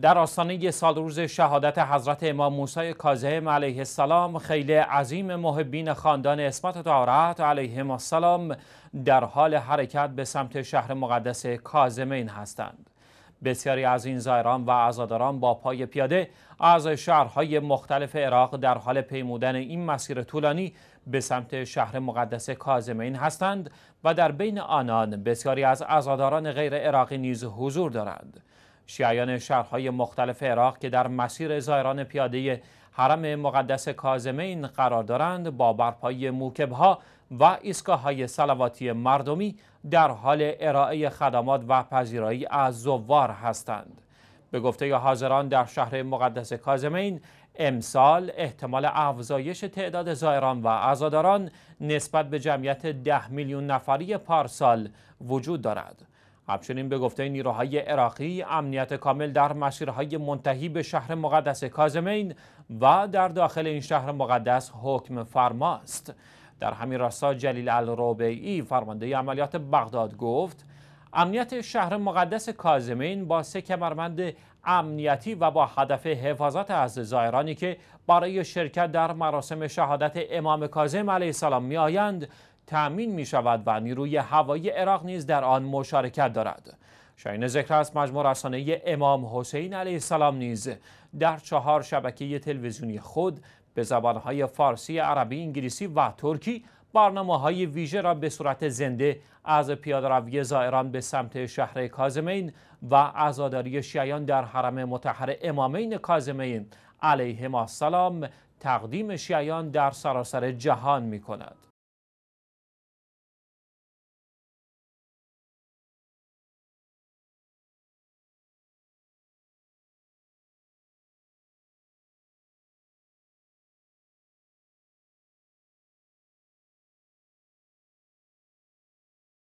در آستانه سال روز شهادت حضرت امام موسی کاظم علیه السلام خیلی عظیم محبین خاندان اسمت تارت علیهم السلام در حال حرکت به سمت شهر مقدس کاظمین هستند بسیاری از این زایران و عزاداران با پای پیاده از شهرهای مختلف عراق در حال پیمودن این مسیر طولانی به سمت شهر مقدس کاظمین هستند و در بین آنان بسیاری از عزاداران غیر عراقی نیز حضور دارند شیعیان شهرهای مختلف عراق که در مسیر زایران پیاده حرم مقدس کازمین قرار دارند با برپایی موکبها و ایستگاه های سلواتی مردمی در حال ارائه خدمات و پذیرایی از زوار هستند. به گفته حاضران در شهر مقدس کازمین امسال احتمال افزایش تعداد زائران و عزاداران نسبت به جمعیت ده میلیون نفری پارسال وجود دارد. همچنین به گفته نیروهای عراقی امنیت کامل در مسیرهای منتهی به شهر مقدس کازمین و در داخل این شهر مقدس حکم فرماست در همین راستا جلیل الروبعی فرمانده عملیات بغداد گفت امنیت شهر مقدس کازمین با سه کمرمند امنیتی و با هدف حفاظت از زائرانی که برای شرکت در مراسم شهادت امام کازم علیه السلام می آیند تأمین می شود و نیروی هوایی عراق نیز در آن مشارکت دارد شاین ذکر است مجموع رسانه امام حسین علیه السلام نیز در چهار شبکه تلویزیونی خود به زبانهای فارسی، عربی، انگلیسی و ترکی برنامه های ویژه را به صورت زنده از پیادهروی زائران به سمت شهر کازمین و عزاداری شیعیان در حرم متحر امامین کازمین علیه السلام تقدیم شیعان در سراسر جهان می کند.